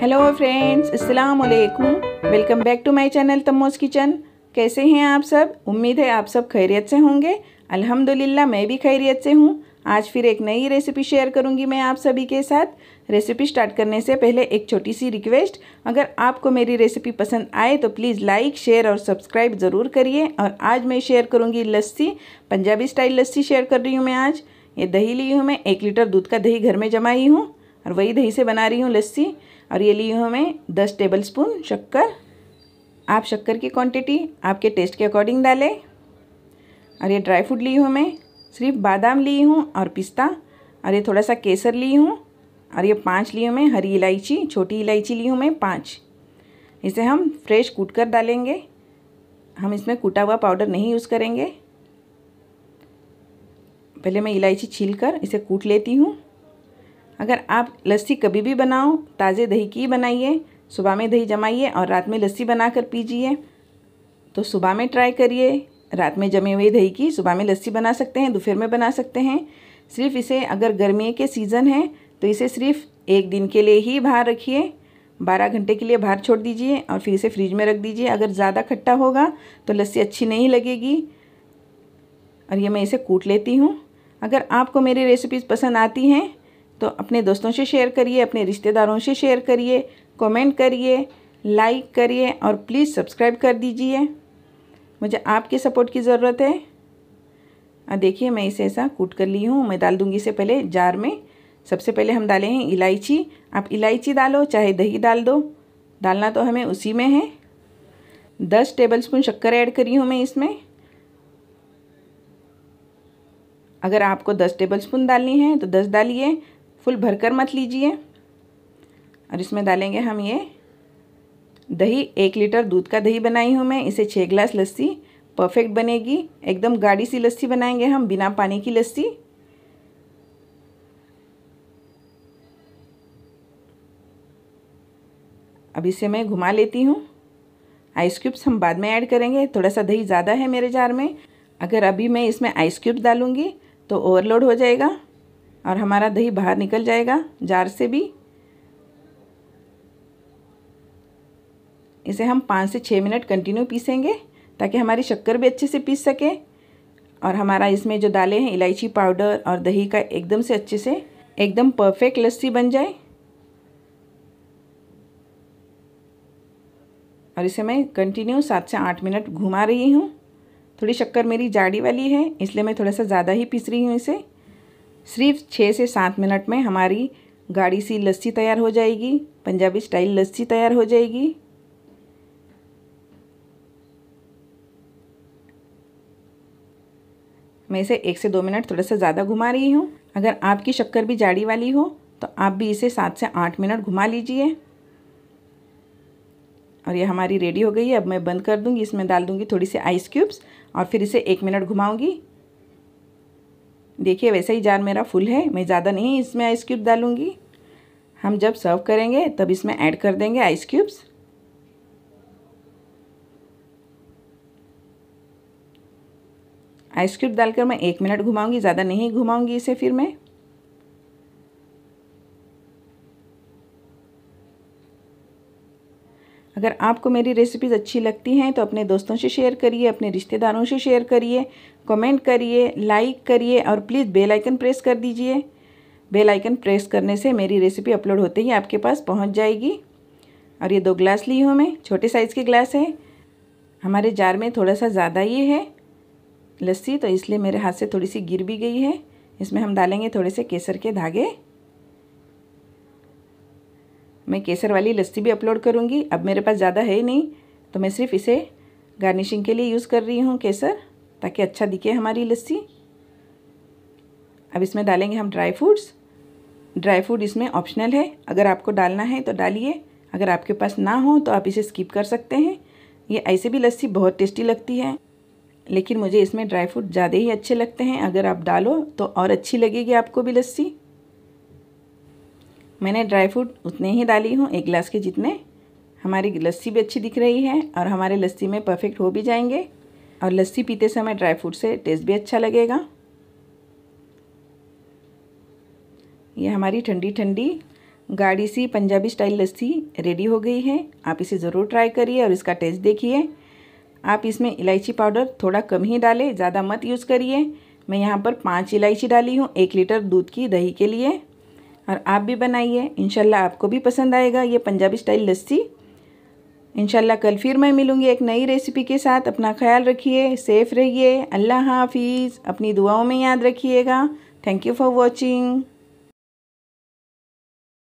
hello friends अस्सलाम वालेकुम welcome back to my channel Tamoj kitchen कैसे हैं आप सब उम्मीद है आप सब खैरियत से होंगे अल्हम्दुलिल्लाह मैं भी खैरियत से हूँ आज फिर एक नई रेसिपी शेयर करूँगी मैं आप सभी के साथ रेसिपी स्टार्ट करने से पहले एक छोटी सी रिक्वेस्ट अगर आपको मेरी रेसिपी पसंद आए तो प्लीज़ लाइक शेयर और सब्सक्राइब ज़रूर करिए और आज मैं शेयर करूँगी लस्सी पंजाबी स्टाइल लस्सी शेयर कर रही हूँ मैं आज ये दही ली हूँ मैं एक लीटर दूध का दही घर में जमाई हूँ और वही दही से बना रही हूँ लस्सी और ये लिए हूँ मैं दस टेबल स्पून शक्कर आप शक्कर की क्वांटिटी आपके टेस्ट के अकॉर्डिंग डालें और ये ड्राई फ्रूट ली हूँ मैं सिर्फ बादाम ली हूँ और पिस्ता और ये थोड़ा सा केसर ली हूँ और ये पाँच ली हूँ मैं हरी इलायची छोटी इलायची ली हूँ मैं पाँच इसे हम फ्रेश कूट कर डालेंगे हम इसमें कूटा हुआ पाउडर नहीं यूज़ करेंगे पहले मैं इलायची छील कर इसे कूट लेती हूँ अगर आप लस्सी कभी भी बनाओ ताज़े दही की बनाइए सुबह में दही जमाइए और रात में लस्सी बना कर पीजिए तो सुबह में ट्राई करिए रात में जमे हुए दही की सुबह में लस्सी बना सकते हैं दोपहर में बना सकते हैं सिर्फ इसे अगर गर्मी के सीज़न है तो इसे सिर्फ एक दिन के लिए ही बाहर रखिए बारह घंटे के लिए बाहर छोड़ दीजिए और फिर इसे फ्रिज में रख दीजिए अगर ज़्यादा खट्टा होगा तो लस्सी अच्छी नहीं लगेगी और ये मैं इसे कूट लेती हूँ अगर आपको मेरी रेसिपीज़ पसंद आती हैं तो अपने दोस्तों से शेयर करिए अपने रिश्तेदारों से शेयर करिए कमेंट करिए लाइक करिए और प्लीज़ सब्सक्राइब कर दीजिए मुझे आपके सपोर्ट की ज़रूरत है देखिए मैं इसे ऐसा कूट कर ली हूँ मैं डाल दूँगी इसे पहले जार में सबसे पहले हम डाले हैं इलायची आप इलायची डालो चाहे दही डाल दो डालना तो हमें उसी में है दस टेबल स्पून शक्कर ऐड करी हूँ मैं इसमें अगर आपको दस टेबल स्पून डालनी है तो दस डालिए फुल भरकर मत लीजिए और इसमें डालेंगे हम ये दही एक लीटर दूध का दही बनाई हूँ मैं इसे छः ग्लास लस्सी परफेक्ट बनेगी एकदम गाढ़ी सी लस्सी बनाएंगे हम बिना पानी की लस्सी अब इसे मैं घुमा लेती हूँ आइस क्यूब्स हम बाद में ऐड करेंगे थोड़ा सा दही ज़्यादा है मेरे जार में अगर अभी मैं इसमें आइस क्यूब्स डालूँगी तो ओवरलोड हो जाएगा और हमारा दही बाहर निकल जाएगा जार से भी इसे हम पाँच से छः मिनट कंटिन्यू पीसेंगे ताकि हमारी शक्कर भी अच्छे से पीस सके और हमारा इसमें जो दालें हैं इलायची पाउडर और दही का एकदम से अच्छे से एकदम परफेक्ट लस्सी बन जाए और इसे मैं कंटिन्यू सात से आठ मिनट घुमा रही हूँ थोड़ी शक्कर मेरी जाड़ी वाली है इसलिए मैं थोड़ा सा ज़्यादा ही पीस रही हूँ इसे सिर्फ छः से सात मिनट में हमारी गाढ़ी सी लस्सी तैयार हो जाएगी पंजाबी स्टाइल लस्सी तैयार हो जाएगी मैं इसे एक से दो मिनट थोड़ा सा ज़्यादा घुमा रही हूँ अगर आपकी शक्कर भी जाड़ी वाली हो तो आप भी इसे सात से आठ मिनट घुमा लीजिए और ये हमारी रेडी हो गई है अब मैं बंद कर दूँगी इसमें डाल दूँगी थोड़ी सी आइस क्यूब्स और फिर इसे एक मिनट घुमाऊँगी देखिए वैसे ही जार मेरा फुल है मैं ज़्यादा नहीं इसमें आइस क्यूब डालूँगी हम जब सर्व करेंगे तब इसमें ऐड कर देंगे आइस क्यूब्स आइस क्यूब डालकर मैं एक मिनट घुमाऊंगी ज़्यादा नहीं घुमाऊंगी इसे फिर मैं अगर आपको मेरी रेसिपीज़ अच्छी लगती हैं तो अपने दोस्तों से शेयर करिए अपने रिश्तेदारों से शेयर करिए कमेंट करिए लाइक करिए और प्लीज़ बेल आइकन प्रेस कर दीजिए बेल आइकन प्रेस करने से मेरी रेसिपी अपलोड होते ही आपके पास पहुंच जाएगी और ये दो ग्लास ली हूँ मैं छोटे साइज़ के ग्लास है हमारे जार में थोड़ा सा ज़्यादा ये है लस्सी तो इसलिए मेरे हाथ से थोड़ी सी गिर भी गई है इसमें हम डालेंगे थोड़े से केसर के धागे मैं केसर वाली लस्सी भी अपलोड करूँगी अब मेरे पास ज़्यादा है ही नहीं तो मैं सिर्फ इसे गार्निशिंग के लिए यूज़ कर रही हूँ केसर ताकि अच्छा दिखे हमारी लस्सी अब इसमें डालेंगे हम ड्राई फ्रूट्स ड्राई फ्रूट इसमें ऑप्शनल है अगर आपको डालना है तो डालिए अगर आपके पास ना हो तो आप इसे स्किप कर सकते हैं ये ऐसे भी लस्सी बहुत टेस्टी लगती है लेकिन मुझे इसमें ड्राई फ्रूट ज़्यादा ही अच्छे लगते हैं अगर आप डालो तो और अच्छी लगेगी आपको भी लस्सी मैंने ड्राई फ्रूट उतने ही डाली हूँ एक गिलास के जितने हमारी लस्सी भी अच्छी दिख रही है और हमारे लस्सी में परफेक्ट हो भी जाएंगे और लस्सी पीते समय ड्राई फ्रूट से टेस्ट भी अच्छा लगेगा यह हमारी ठंडी ठंडी गाढ़ी सी पंजाबी स्टाइल लस्सी रेडी हो गई है आप इसे ज़रूर ट्राई करिए और इसका टेस्ट देखिए आप इसमें इलायची पाउडर थोड़ा कम ही डालें ज़्यादा मत यूज़ करिए मैं यहाँ पर पाँच इलायची डाली हूँ एक लीटर दूध की दही के लिए और आप भी बनाइए इनशाला आपको भी पसंद आएगा ये पंजाबी स्टाइल लस्सी इनशाला कल फिर मैं मिलूँगी एक नई रेसिपी के साथ अपना ख्याल रखिए सेफ़ रहिए अल्लाह हाफिज़ अपनी दुआओं में याद रखिएगा थैंक यू फॉर वॉचिंग